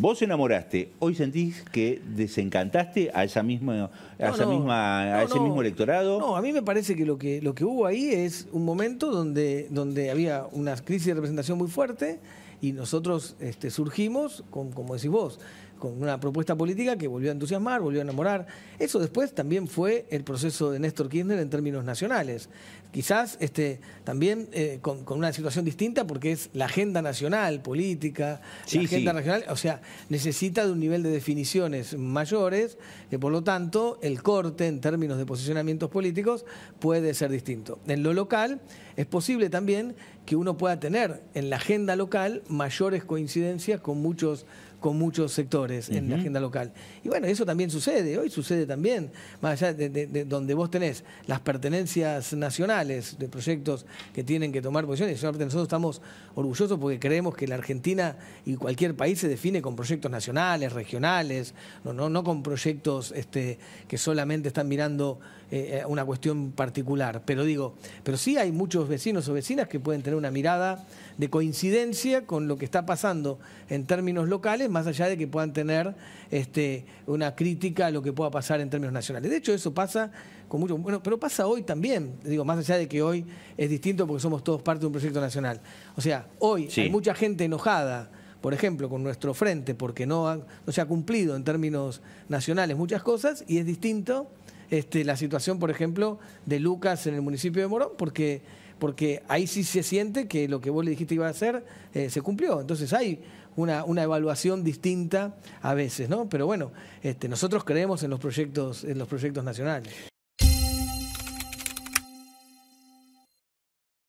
Vos enamoraste, hoy sentís que desencantaste a esa misma, misma, a ese mismo electorado. No, a mí me parece que lo que lo que hubo ahí es un momento donde donde había una crisis de representación muy fuerte y nosotros este, surgimos, con, como decís vos, con una propuesta política que volvió a entusiasmar, volvió a enamorar. Eso después también fue el proceso de Néstor Kirchner en términos nacionales. Quizás este, también eh, con, una situación distinta porque es la agenda nacional política, la agenda nacional, o sea, necesita de un nivel de definiciones mayores, que eh, por lo tanto el corte en términos de posicionamientos políticos puede ser distinto. En lo local es posible también que uno pueda tener en la agenda local mayores coincidencias con muchos con muchos sectores en la agenda local. Y bueno, eso también sucede, hoy sucede también, más allá de, donde vos tenés las pertenencias nacionales de proyectos que tienen que tomar posiciones. Nosotros estamos orgullosos porque creemos que la Argentina y cualquier país se define con proyectos nacionales, regionales, no, no, con proyectos este, que solamente están mirando eh, eh, una cuestión particular. Pero digo, pero sí hay muchos vecinos o vecinas que pueden tener una mirada de coincidencia con lo que está pasando en términos locales más allá de que puedan tener este, una crítica a lo que pueda pasar en términos nacionales. De hecho, eso pasa con mucho. Bueno, pero pasa hoy también, digo, más allá de que hoy es distinto porque somos todos parte de un proyecto nacional. O sea, hoy hay mucha gente enojada por ejemplo, con nuestro frente, porque no, no se ha cumplido en términos nacionales muchas cosas, y es distinto este, la situación, por ejemplo, de Lucas en el municipio de Morón, porque porque ahí sí se siente que lo que vos le dijiste iba a hacer eh, se cumplió. Entonces hay una, una, evaluación distinta a veces, ¿no? Pero bueno, este, nosotros creemos en los proyectos, en los proyectos nacionales.